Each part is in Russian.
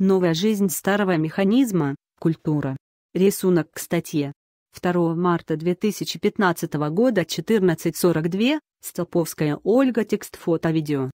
Новая жизнь старого механизма, культура. Рисунок к статье. 2 марта 2015 года 14.42, Столповская Ольга, текст фото-видео.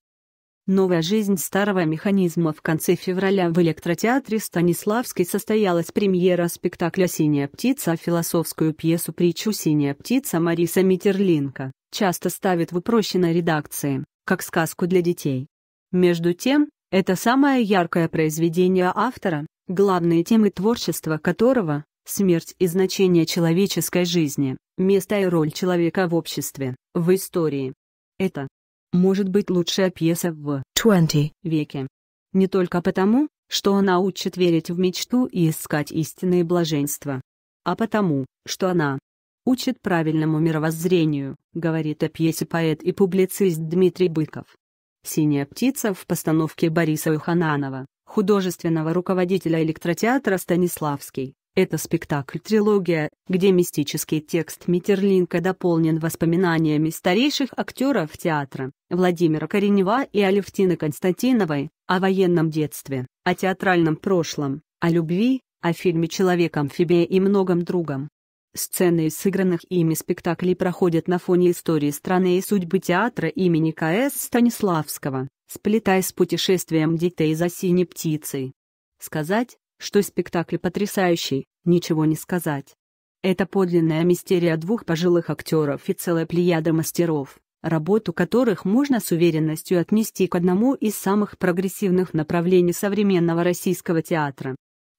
Новая жизнь старого механизма В конце февраля в электротеатре Станиславской состоялась премьера спектакля «Синяя птица» философскую пьесу-притчу «Синяя птица» Мариса Митерлинка часто ставит в упрощенной редакции, как сказку для детей. Между тем, это самое яркое произведение автора, главные темы творчества которого — смерть и значение человеческой жизни, место и роль человека в обществе, в истории. Это может быть лучшая пьеса в 20 веке. Не только потому, что она учит верить в мечту и искать истинные блаженства, а потому, что она учит правильному мировоззрению, говорит о пьесе поэт и публицист Дмитрий Быков. «Синяя птица» в постановке Бориса Юхананова, художественного руководителя электротеатра «Станиславский». Это спектакль-трилогия, где мистический текст Митерлинка дополнен воспоминаниями старейших актеров театра Владимира Коренева и Алевтины Константиновой о военном детстве, о театральном прошлом, о любви, о фильме «Человек-амфибия» и многом другом. Сцены из сыгранных ими спектаклей проходят на фоне истории страны и судьбы театра имени К.С. Станиславского, сплетаясь с путешествием детей за синей птицей. Сказать, что спектакль потрясающий, ничего не сказать. Это подлинная мистерия двух пожилых актеров и целая плеяда мастеров, работу которых можно с уверенностью отнести к одному из самых прогрессивных направлений современного российского театра.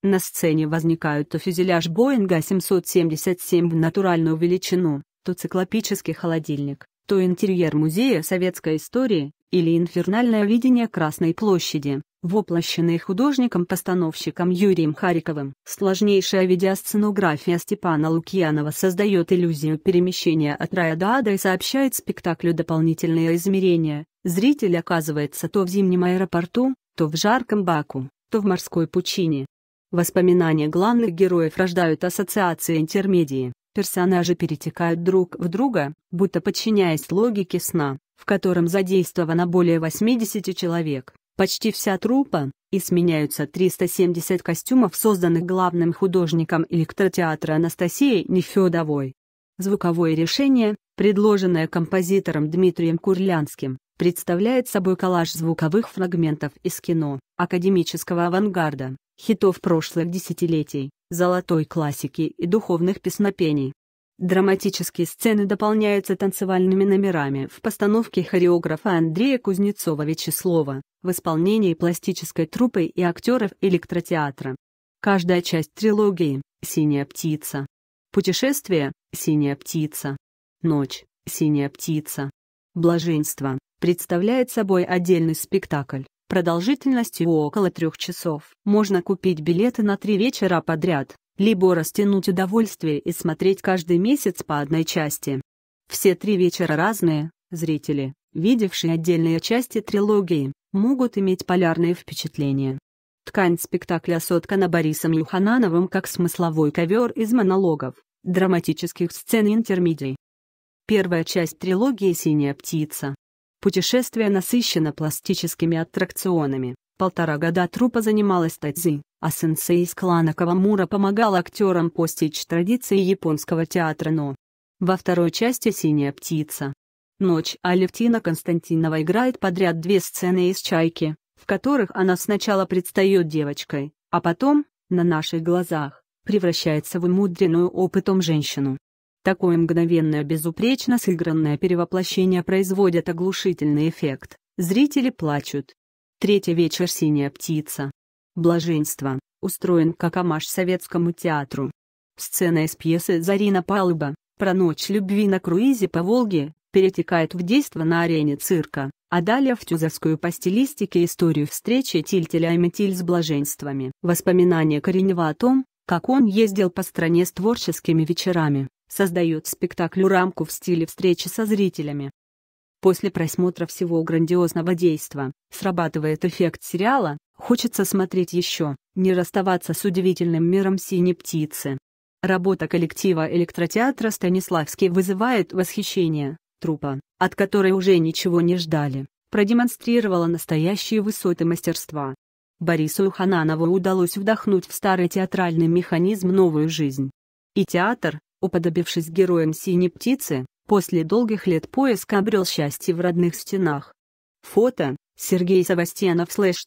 На сцене возникают то фюзеляж Боинга 777 в натуральную величину, то циклопический холодильник, то интерьер музея советской истории или инфернальное видение Красной площади, воплощенные художником-постановщиком Юрием Хариковым. Сложнейшая видеосценография Степана Лукьянова создает иллюзию перемещения от рая до ада и сообщает спектаклю дополнительные измерения. Зритель оказывается то в зимнем аэропорту, то в жарком баку, то в морской пучине. Воспоминания главных героев рождают ассоциации интермедии, персонажи перетекают друг в друга, будто подчиняясь логике сна, в котором задействовано более 80 человек, почти вся труппа, и сменяются 370 костюмов, созданных главным художником электротеатра Анастасией Нефедовой. Звуковое решение, предложенное композитором Дмитрием Курлянским, представляет собой коллаж звуковых фрагментов из кино, академического авангарда, хитов прошлых десятилетий, золотой классики и духовных песнопений. Драматические сцены дополняются танцевальными номерами в постановке хореографа Андрея Кузнецова-Вячеслова, в исполнении пластической труппы и актеров электротеатра. Каждая часть трилогии «Синяя птица», «Путешествие» «Синяя птица», «Ночь» «Синяя птица», «Блаженство» представляет собой отдельный спектакль продолжительностью около трех часов. Можно купить билеты на три вечера подряд, либо растянуть удовольствие и смотреть каждый месяц по одной части. Все три вечера разные, зрители, видевшие отдельные части трилогии, могут иметь полярные впечатления. Ткань спектакля соткана Борисом Юханановым как смысловой ковер из монологов, драматических сцен и интермедий. Первая часть трилогии «Синяя птица» Путешествие насыщено пластическими аттракционами. Полтора года трупа занималась тадзи, а сенсей из клана Кавамура помогал актерам постичь традиции японского театра «Но». Во второй части «Синяя птица». Ночь Алевтина Константинова играет подряд две сцены из «Чайки», в которых она сначала предстает девочкой, а потом, на наших глазах, превращается в умудренную опытом женщину. Такое мгновенное безупречно сыгранное перевоплощение производит оглушительный эффект. Зрители плачут. Третий вечер «Синяя птица». Блаженство, устроен как амаш советскому театру. Сцена из пьесы Зарина Палыба про ночь любви на круизе по Волге перетекает в действо на арене цирка, а далее в тюзовскую по стилистике историю встречи Тильтеля и Метиль с блаженствами. Воспоминания Коренева о том, как он ездил по стране с творческими вечерами, создает спектаклю рамку в стиле встречи со зрителями. После просмотра всего грандиозного действа срабатывает эффект сериала, хочется смотреть еще, не расставаться с удивительным миром синей птицы. Работа коллектива электротеатра Станиславский вызывает восхищение, трупа, от которой уже ничего не ждали, продемонстрировала настоящие высоты мастерства. Борису Хананову удалось вдохнуть в старый театральный механизм новую жизнь. И театр, Уподобившись героем «Синей птицы», после долгих лет поиска обрел счастье в родных стенах. Фото Сергей Савастьянов слэш